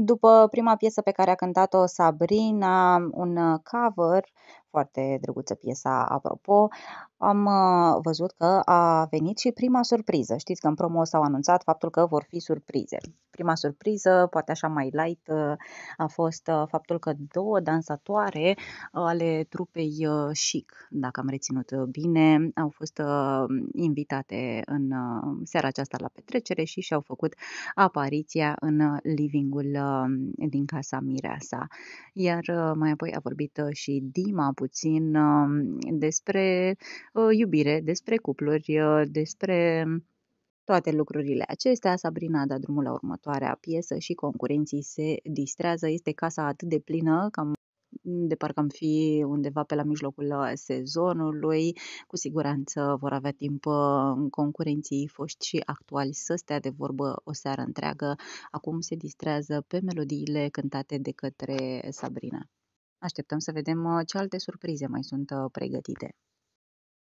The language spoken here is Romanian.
După prima piesă pe care a cântat-o Sabrina, un uh, cover foarte drăguță piesa, apropo. Am uh, văzut că a venit și prima surpriză. Știți că în promo s-au anunțat faptul că vor fi surprize. Prima surpriză, poate așa mai light, uh, a fost uh, faptul că două dansatoare ale trupei Chic, dacă am reținut bine, au fost invitate în seara aceasta la petrecere și și-au făcut apariția în livingul din casa Mireasa. Iar mai apoi a vorbit și Dima puțin um, despre uh, iubire, despre cupluri, uh, despre toate lucrurile acestea. Sabrina a dat drumul la următoarea piesă și concurenții se distrează. Este casa atât de plină, cam de parcă am fi undeva pe la mijlocul uh, sezonului. Cu siguranță vor avea timp concurenții foști și actuali să stea de vorbă o seară întreagă. Acum se distrează pe melodiile cântate de către Sabrina. Așteptăm să vedem uh, ce alte surprize mai sunt uh, pregătite.